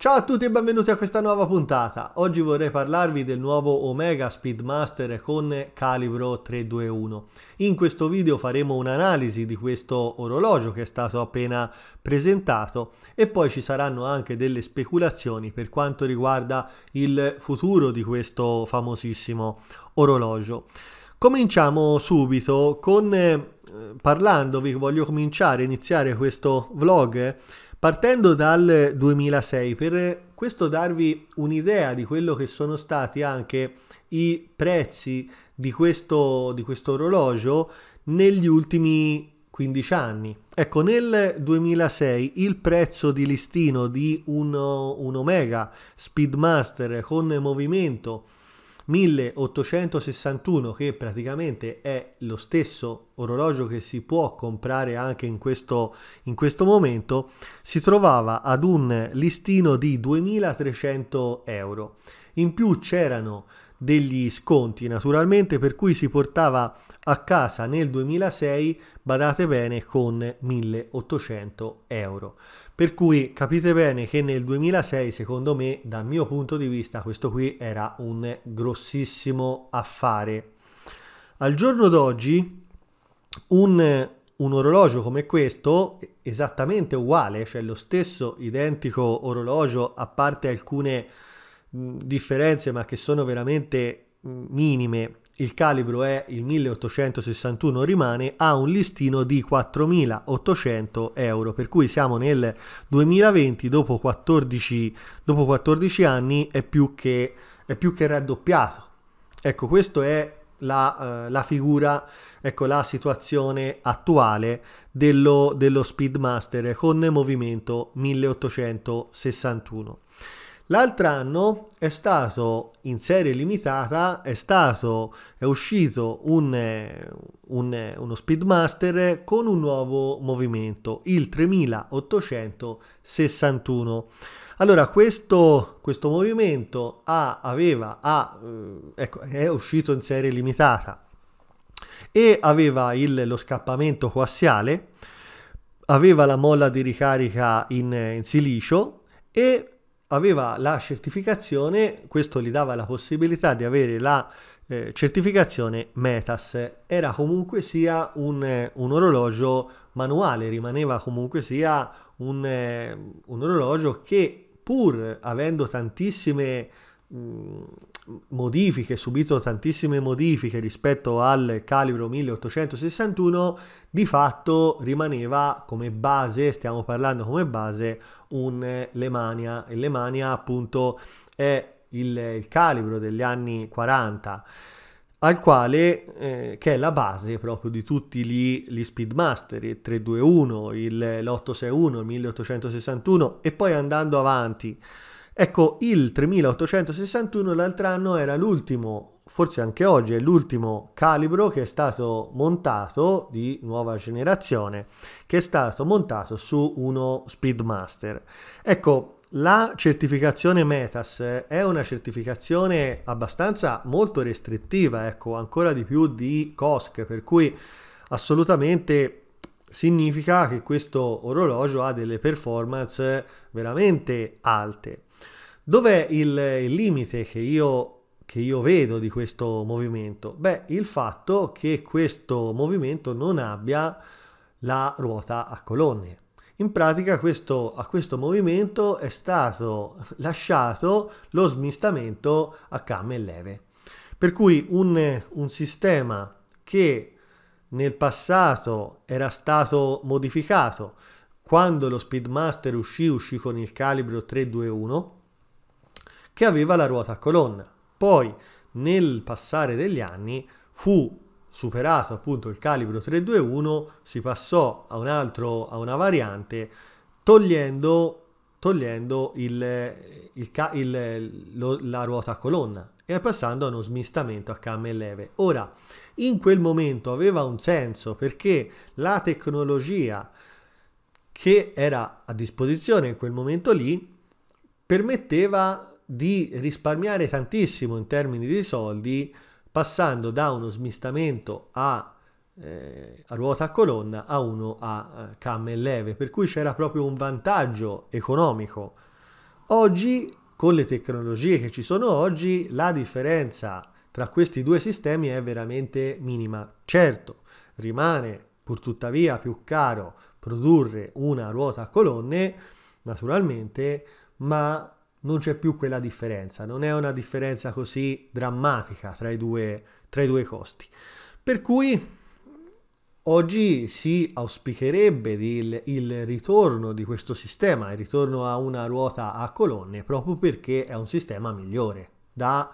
Ciao a tutti e benvenuti a questa nuova puntata. Oggi vorrei parlarvi del nuovo Omega Speedmaster con calibro 321. In questo video faremo un'analisi di questo orologio che è stato appena presentato e poi ci saranno anche delle speculazioni per quanto riguarda il futuro di questo famosissimo orologio. Cominciamo subito con eh, parlandovi, voglio cominciare, iniziare questo vlog Partendo dal 2006, per questo darvi un'idea di quello che sono stati anche i prezzi di questo, di questo orologio negli ultimi 15 anni. Ecco, nel 2006 il prezzo di listino di un, un Omega Speedmaster con movimento 1861 che praticamente è lo stesso orologio che si può comprare anche in questo, in questo momento, si trovava ad un listino di 2300 euro. In più c'erano degli sconti naturalmente per cui si portava a casa nel 2006 badate bene con 1800 euro per cui capite bene che nel 2006, secondo me, dal mio punto di vista, questo qui era un grossissimo affare. Al giorno d'oggi, un, un orologio come questo, esattamente uguale, cioè lo stesso identico orologio, a parte alcune mh, differenze, ma che sono veramente mh, minime, il calibro è il 1861 rimane, ha un listino di 4.800 euro, per cui siamo nel 2020, dopo 14, dopo 14 anni è più, che, è più che raddoppiato. Ecco, questa è la, eh, la, figura, ecco la situazione attuale dello, dello Speedmaster con movimento 1861. L'altro anno è stato in serie limitata, è, stato, è uscito un, un, uno Speedmaster con un nuovo movimento, il 3861. Allora, questo, questo movimento ha, aveva, ha, eh, ecco, è uscito in serie limitata e aveva il, lo scappamento coassiale, aveva la molla di ricarica in, in silicio e aveva la certificazione, questo gli dava la possibilità di avere la eh, certificazione METAS, era comunque sia un, eh, un, orologio manuale, rimaneva comunque sia un, eh, un orologio che pur avendo tantissime Mm, modifiche, subito tantissime modifiche rispetto al calibro 1861, di fatto rimaneva come base, stiamo parlando come base, un eh, Lemania. E Lemania appunto è il, il calibro degli anni 40 al quale eh, che è la base proprio di tutti gli, gli Speedmaster, il 321, il, l'861, il 1861 e poi andando avanti Ecco, il 3861 l'altro anno era l'ultimo, forse anche oggi è l'ultimo calibro che è stato montato di nuova generazione, che è stato montato su uno Speedmaster. Ecco, la certificazione METAS è una certificazione abbastanza molto restrittiva, ecco, ancora di più di COSC, per cui assolutamente significa che questo orologio ha delle performance veramente alte. Dov'è il, il limite che io, che io vedo di questo movimento? Beh, il fatto che questo movimento non abbia la ruota a colonne. In pratica questo, a questo movimento è stato lasciato lo smistamento a camme e leve. Per cui un, un sistema che nel passato era stato modificato quando lo Speedmaster uscì, uscì con il calibro 321, che aveva la ruota a colonna. Poi nel passare degli anni fu superato appunto il calibro 321, si passò a, un altro, a una variante togliendo, togliendo il, il, il, lo, la ruota a colonna e passando a uno smistamento a camme leve. Ora, in quel momento aveva un senso perché la tecnologia che era a disposizione in quel momento lì permetteva di risparmiare tantissimo in termini di soldi passando da uno smistamento a, eh, a ruota a colonna a uno a eh, e leve, per cui c'era proprio un vantaggio economico. Oggi, con le tecnologie che ci sono oggi, la differenza tra questi due sistemi è veramente minima. Certo, rimane pur tuttavia più caro produrre una ruota a colonne, naturalmente, ma non c'è più quella differenza, non è una differenza così drammatica tra i due, tra i due costi. Per cui oggi si auspicherebbe il, il ritorno di questo sistema, il ritorno a una ruota a colonne, proprio perché è un sistema migliore, da,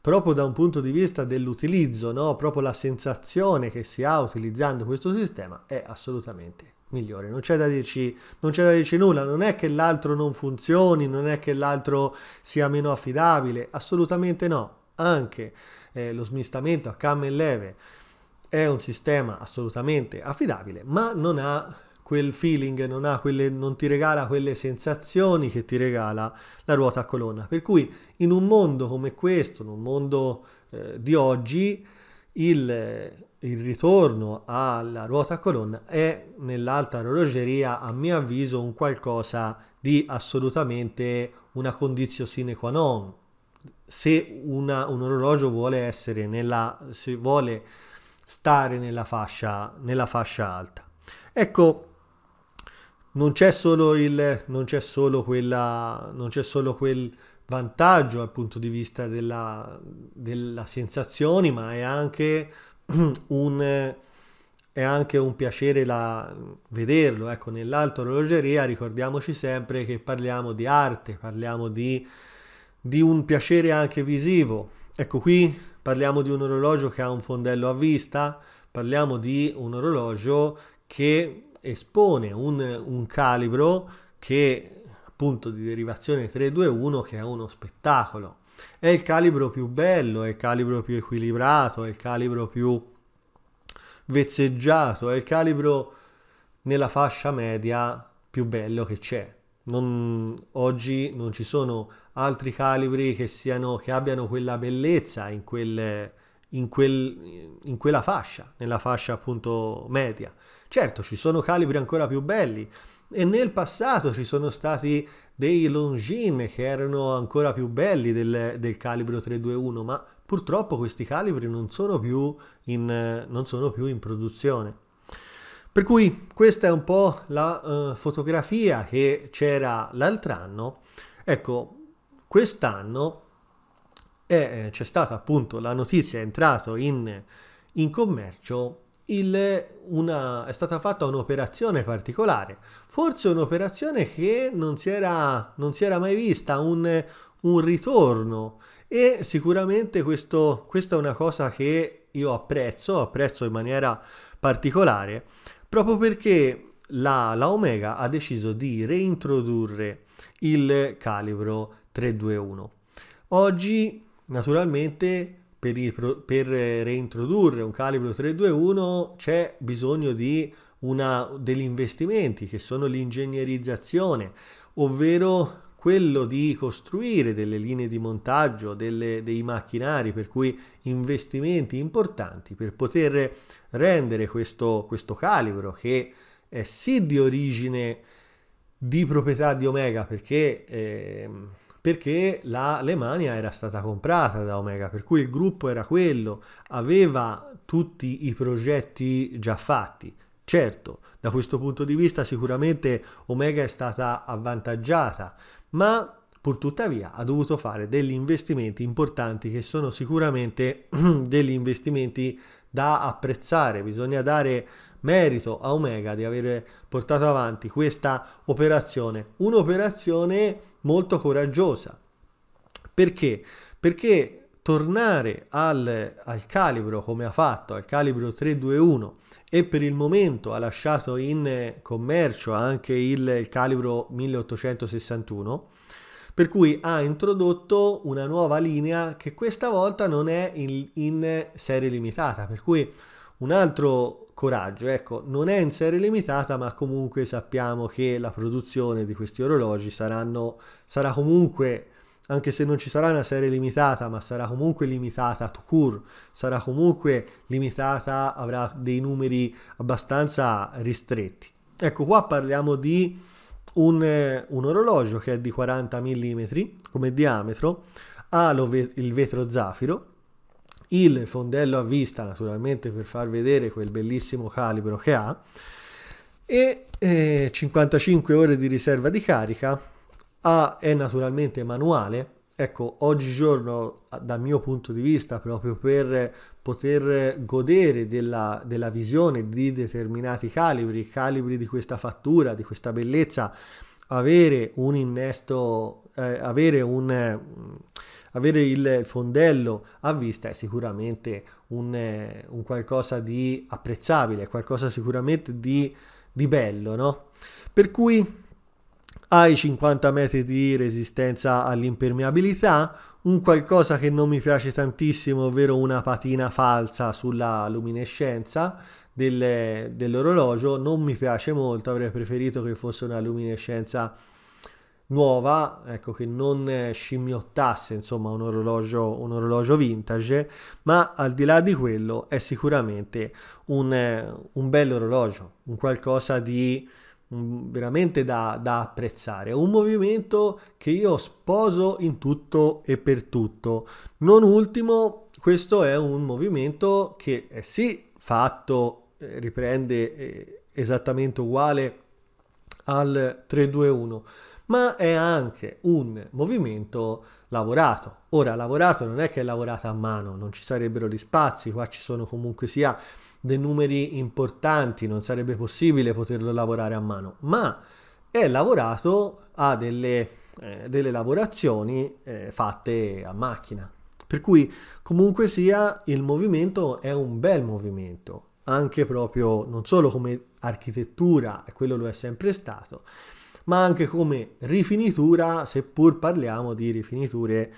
proprio da un punto di vista dell'utilizzo, no? proprio la sensazione che si ha utilizzando questo sistema è assolutamente migliore, non c'è, da dirci, non c'è da dirci nulla, non è che l'altro non funzioni, non è che l'altro sia meno affidabile, assolutamente no, anche eh, lo smistamento a cam e leve è un sistema assolutamente affidabile, ma non ha quel feeling, non, ha quelle, non ti regala quelle sensazioni che ti regala la ruota a colonna. Per cui in un mondo come questo, in un mondo eh, di oggi, il, il ritorno alla ruota a colonna è nell'alta orologeria, a mio avviso, un qualcosa di assolutamente una condizione sine qua non. Se una, un orologio vuole essere nella, se vuole stare nella fascia, nella fascia alta. Ecco, non c'è solo, il, non c'è solo, quella, non c'è solo quel vantaggio dal punto di vista della, della sensazione, ma è anche un, eh, è anche un piacere la, vederlo. Ecco, nell'alta orologeria ricordiamoci sempre che parliamo di arte, parliamo di, di un piacere anche visivo. Ecco qui parliamo di un orologio che ha un fondello a vista, parliamo di un orologio che espone un, un calibro che appunto di derivazione 321 che è uno spettacolo. È il calibro più bello, è il calibro più equilibrato, è il calibro più vezzeggiato, è il calibro nella fascia media più bello che c'è. Non, oggi non ci sono altri calibri che, siano, che abbiano quella bellezza in, quelle, in, quel, in quella fascia, nella fascia appunto media. Certo, ci sono calibri ancora più belli e nel passato ci sono stati dei Longines che erano ancora più belli del, del calibro 321, ma purtroppo questi calibri non sono più in, non sono più in produzione. Per cui questa è un po' la uh, fotografia che c'era l'altro anno. Ecco, quest'anno eh, c'è stata appunto la notizia, è entrato in, in commercio il, una, è stata fatta un'operazione particolare, forse un'operazione che non si era, non si era mai vista, un, un ritorno e sicuramente questo, questa è una cosa che io apprezzo, apprezzo in maniera particolare, proprio perché la, la Omega ha deciso di reintrodurre il calibro 321. Oggi naturalmente per, per eh, reintrodurre un calibro 321 c'è bisogno di una, degli investimenti che sono l'ingegnerizzazione, ovvero quello di costruire delle linee di montaggio delle, dei macchinari, per cui investimenti importanti per poter rendere questo, questo calibro che è sì di origine di proprietà di Omega perché... Eh, perché la Lemania era stata comprata da Omega, per cui il gruppo era quello, aveva tutti i progetti già fatti. Certo, da questo punto di vista sicuramente Omega è stata avvantaggiata, ma purtuttavia ha dovuto fare degli investimenti importanti che sono sicuramente degli investimenti da apprezzare, bisogna dare merito a Omega di aver portato avanti questa operazione, un'operazione molto coraggiosa. Perché? Perché tornare al, al calibro come ha fatto, al calibro 321 e per il momento ha lasciato in commercio anche il, il calibro 1861, per cui ha introdotto una nuova linea che questa volta non è in, in serie limitata, per cui un altro coraggio, ecco, non è in serie limitata, ma comunque sappiamo che la produzione di questi orologi saranno, sarà comunque anche se non ci sarà una serie limitata, ma sarà comunque limitata to cure, sarà comunque limitata, avrà dei numeri abbastanza ristretti. Ecco, qua parliamo di un, un orologio che è di 40 mm come diametro, ha lo, il vetro zafiro, il fondello a vista naturalmente per far vedere quel bellissimo calibro che ha e eh, 55 ore di riserva di carica ha, è naturalmente manuale ecco oggigiorno dal mio punto di vista proprio per poter godere della, della visione di determinati calibri calibri di questa fattura di questa bellezza avere un innesto eh, avere un avere il fondello a vista è sicuramente un, eh, un qualcosa di apprezzabile, qualcosa sicuramente di, di bello, no? Per cui hai 50 metri di resistenza all'impermeabilità, un qualcosa che non mi piace tantissimo, ovvero una patina falsa sulla luminescenza del, dell'orologio, non mi piace molto, avrei preferito che fosse una luminescenza nuova, ecco, che non scimmiottasse insomma un orologio, un orologio vintage, ma al di là di quello è sicuramente un, eh, un bel orologio, un qualcosa di mm, veramente da, da apprezzare. un movimento che io sposo in tutto e per tutto. Non ultimo, questo è un movimento che è eh, sì fatto, eh, riprende eh, esattamente uguale al 321, ma è anche un movimento lavorato. Ora, lavorato non è che è lavorato a mano, non ci sarebbero gli spazi, qua ci sono comunque sia dei numeri importanti, non sarebbe possibile poterlo lavorare a mano, ma è lavorato a delle, eh, delle lavorazioni eh, fatte a macchina. Per cui comunque sia il movimento è un bel movimento, anche proprio non solo come architettura, e quello lo è sempre stato, ma anche come rifinitura, seppur parliamo di rifiniture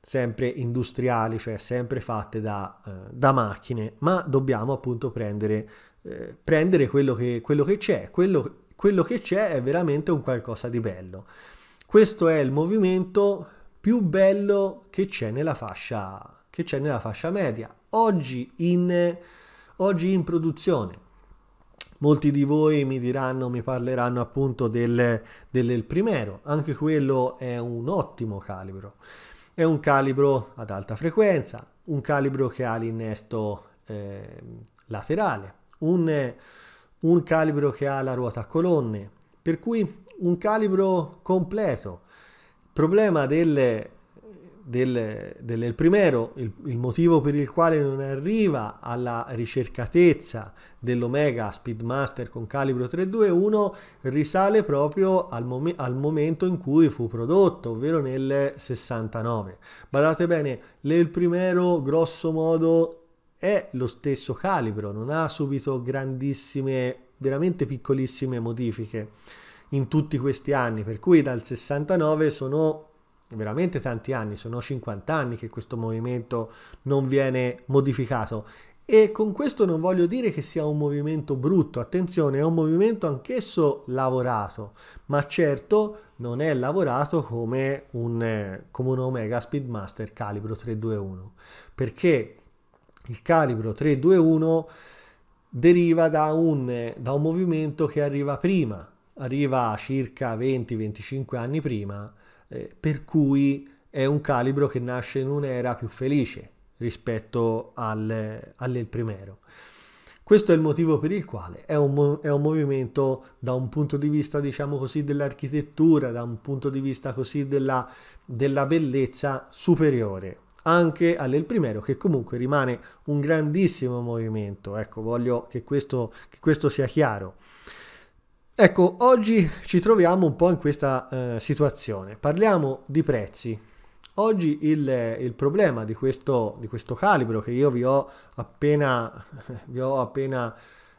sempre industriali, cioè sempre fatte da, eh, da macchine, ma dobbiamo appunto prendere, eh, prendere quello, che, quello che c'è, quello, quello che c'è è veramente un qualcosa di bello. Questo è il movimento più bello che c'è nella fascia, che c'è nella fascia media, oggi in, oggi in produzione. Molti di voi mi diranno, mi parleranno appunto del, del primero, anche quello è un ottimo calibro. È un calibro ad alta frequenza, un calibro che ha l'innesto eh, laterale, un, un calibro che ha la ruota a colonne, per cui un calibro completo. Il problema del del, del primero, il, il, motivo per il quale non arriva alla ricercatezza dell'Omega Speedmaster con calibro 321 risale proprio al, mom al momento in cui fu prodotto, ovvero nel 69. Badate bene, l'El primero grosso modo è lo stesso calibro, non ha subito grandissime, veramente piccolissime modifiche in tutti questi anni, per cui dal 69 sono veramente tanti anni, sono 50 anni che questo movimento non viene modificato e con questo non voglio dire che sia un movimento brutto, attenzione, è un movimento anch'esso lavorato, ma certo non è lavorato come un, come un Omega Speedmaster calibro 321, perché il calibro 321 deriva da un, da un movimento che arriva prima, arriva circa 20-25 anni prima eh, per cui è un calibro che nasce in un'era più felice rispetto al, al primero. Questo è il motivo per il quale è un, è un, movimento da un punto di vista, diciamo così, dell'architettura, da un punto di vista così della, della bellezza superiore anche all'El Primero che comunque rimane un grandissimo movimento. Ecco, voglio che questo, che questo sia chiaro. Ecco, oggi ci troviamo un po' in questa eh, situazione. Parliamo di prezzi. Oggi il, il problema di questo, di questo, calibro che io vi ho appena, vi ho appena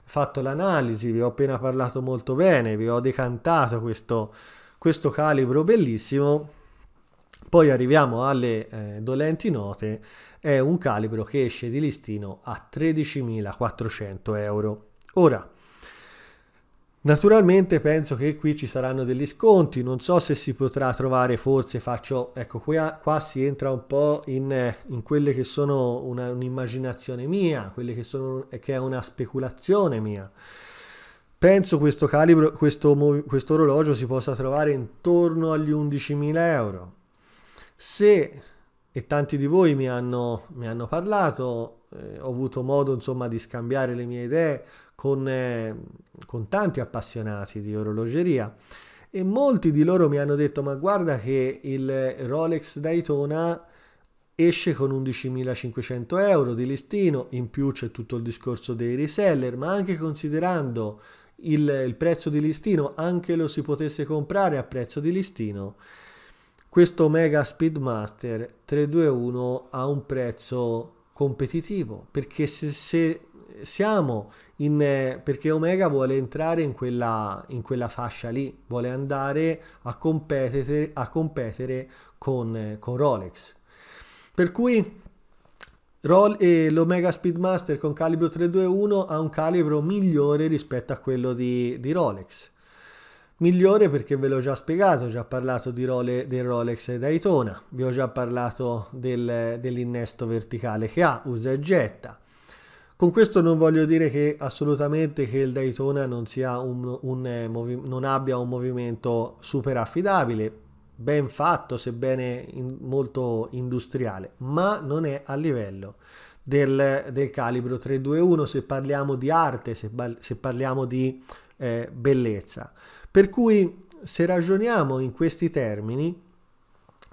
fatto l'analisi, vi ho appena parlato molto bene, vi ho decantato questo, questo calibro bellissimo, poi arriviamo alle eh, dolenti note, è un calibro che esce di listino a 13.400 euro. Ora, Naturalmente penso che qui ci saranno degli sconti, non so se si potrà trovare, forse faccio, ecco qua, qua si entra un po' in, in quelle che sono un'immaginazione mia, quelle che, sono, che è una speculazione mia. Penso questo calibro, questo, questo orologio si possa trovare intorno agli 11.000 euro. Se e tanti di voi mi hanno, mi hanno parlato, eh, ho avuto modo insomma di scambiare le mie idee con, eh, con tanti appassionati di orologeria e molti di loro mi hanno detto ma guarda che il Rolex Daytona esce con 11.500 euro di listino, in più c'è tutto il discorso dei reseller, ma anche considerando il, il prezzo di listino, anche lo si potesse comprare a prezzo di listino, questo Omega Speedmaster 321 ha un prezzo competitivo perché se, se siamo in, perché Omega vuole entrare in quella, in quella fascia lì, vuole andare a competere, a competere con, con, Rolex. Per cui Rol, eh, l'Omega Speedmaster con calibro 321 ha un calibro migliore rispetto a quello di, di Rolex migliore perché ve l'ho già spiegato, ho già parlato Role, del Rolex Daytona, vi ho già parlato del, dell'innesto verticale che ha, usa e getta. Con questo non voglio dire che assolutamente che il Daytona non, un, un, eh, non abbia un movimento super affidabile, ben fatto, sebbene in, molto industriale, ma non è a livello del, del calibro 321 se parliamo di arte, se, se parliamo di eh, bellezza. Per cui se ragioniamo in questi termini,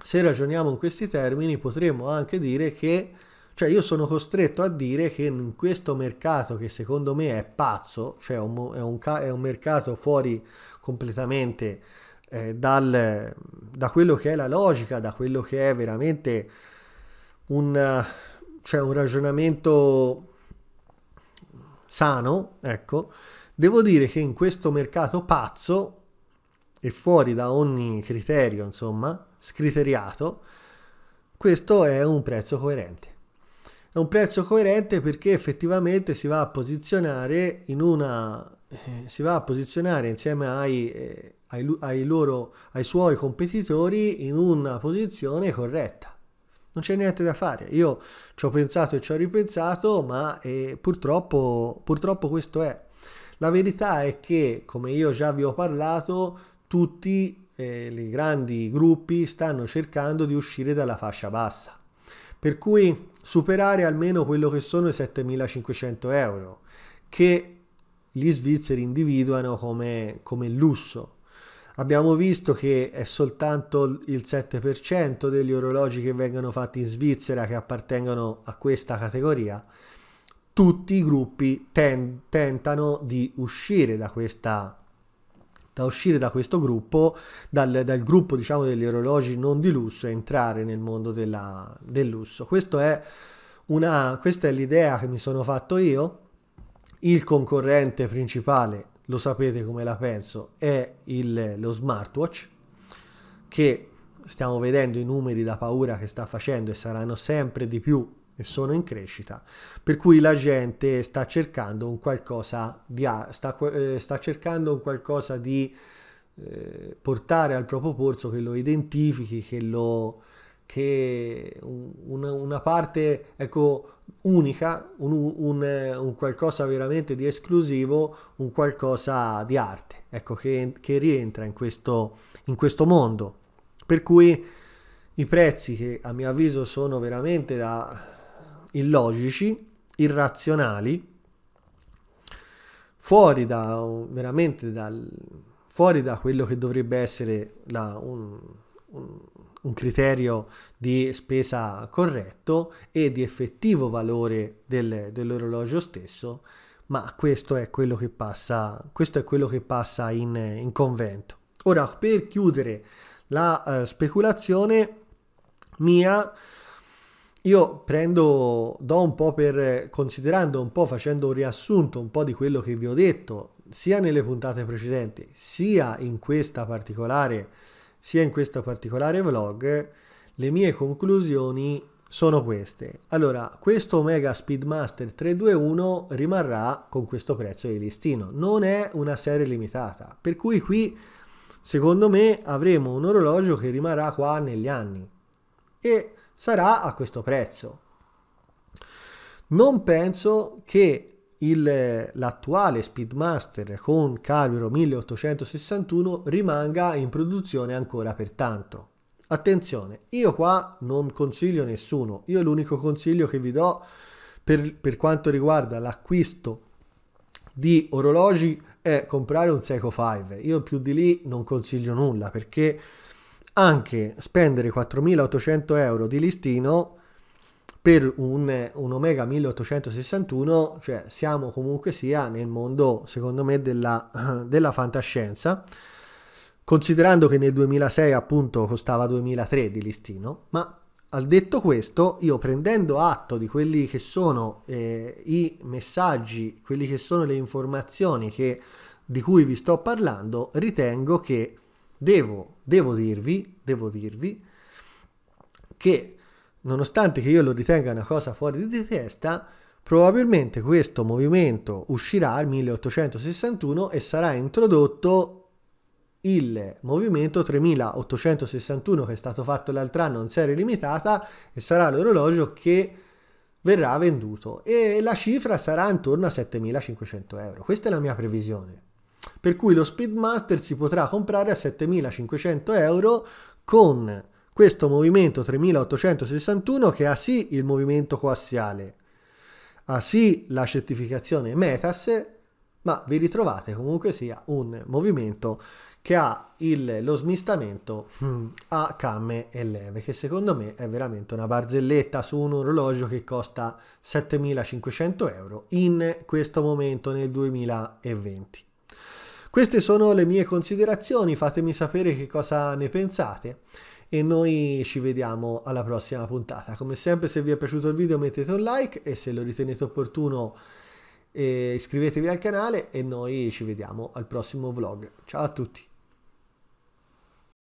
se ragioniamo in questi termini potremmo anche dire che, cioè io sono costretto a dire che in questo mercato che secondo me è pazzo, cioè è un, è un, è un mercato fuori completamente eh, dal, da quello che è la logica, da quello che è veramente un, cioè un ragionamento sano, ecco, Devo dire che in questo mercato pazzo e fuori da ogni criterio, insomma, scriteriato, questo è un prezzo coerente. È un prezzo coerente perché effettivamente si va a posizionare in una eh, si va a posizionare insieme ai, eh, ai, ai, loro, ai suoi competitori in una posizione corretta. Non c'è niente da fare. Io ci ho pensato e ci ho ripensato, ma eh, purtroppo, purtroppo questo è. La verità è che, come io già vi ho parlato, tutti eh, i grandi gruppi stanno cercando di uscire dalla fascia bassa. Per cui superare almeno quello che sono i 7.500 euro, che gli svizzeri individuano come, come lusso. Abbiamo visto che è soltanto il 7% degli orologi che vengono fatti in Svizzera che appartengono a questa categoria tutti i gruppi ten- tentano di uscire da questa da uscire da questo gruppo, dal, dal, gruppo diciamo degli orologi non di lusso e entrare nel mondo della, del lusso. È una, questa è l'idea che mi sono fatto io. Il concorrente principale, lo sapete come la penso, è il, lo smartwatch che stiamo vedendo i numeri da paura che sta facendo e saranno sempre di più e sono in crescita. Per cui la gente sta cercando un qualcosa di, sta, eh, sta cercando un qualcosa di eh, portare al proprio polso che lo identifichi, che lo che una, una parte ecco, unica, un, un, un, qualcosa veramente di esclusivo, un qualcosa di arte, ecco, che, che rientra in questo, in questo mondo. Per cui i prezzi che a mio avviso sono veramente da illogici, irrazionali, fuori da veramente dal, fuori da quello che dovrebbe essere la, un, un, un criterio di spesa corretto e di effettivo valore del, dell'orologio stesso, ma questo è quello che passa, questo è quello che passa in, in, convento. Ora, per chiudere la eh, speculazione mia, io prendo, do un po' per, considerando un po', facendo un riassunto un po' di quello che vi ho detto, sia nelle puntate precedenti, sia in questa particolare, sia in questo particolare vlog, le mie conclusioni sono queste. Allora, questo Omega Speedmaster 321 rimarrà con questo prezzo di listino, non è una serie limitata, per cui qui secondo me avremo un orologio che rimarrà qua negli anni. E sarà a questo prezzo. Non penso che il, l'attuale Speedmaster con calibro 1861 rimanga in produzione ancora per tanto. Attenzione, io qua non consiglio nessuno, io l'unico consiglio che vi do per, per quanto riguarda l'acquisto di orologi è comprare un Seiko 5. Io più di lì non consiglio nulla perché anche spendere 4.800 euro di listino per un, un, Omega 1861, cioè siamo comunque sia nel mondo, secondo me, della, della fantascienza, considerando che nel 2006 appunto costava 2003 di listino, ma al detto questo, io prendendo atto di quelli che sono eh, i messaggi, quelli che sono le informazioni che, di cui vi sto parlando, ritengo che devo, devo dirvi, devo dirvi che nonostante che io lo ritenga una cosa fuori di testa, probabilmente questo movimento uscirà al 1861 e sarà introdotto il movimento 3861 che è stato fatto l'altro anno in serie limitata e sarà l'orologio che verrà venduto e la cifra sarà intorno a 7500 euro. Questa è la mia previsione. Per cui lo Speedmaster si potrà comprare a 7500 euro con questo movimento 3861 che ha sì il movimento coassiale, ha sì la certificazione METAS, ma vi ritrovate comunque sia un movimento che ha il, lo smistamento hmm, a camme e leve, che secondo me è veramente una barzelletta su un orologio che costa 7500 euro in questo momento nel 2020. Queste sono le mie considerazioni, fatemi sapere che cosa ne pensate e noi ci vediamo alla prossima puntata. Come sempre se vi è piaciuto il video mettete un like e se lo ritenete opportuno eh, iscrivetevi al canale e noi ci vediamo al prossimo vlog. Ciao a tutti!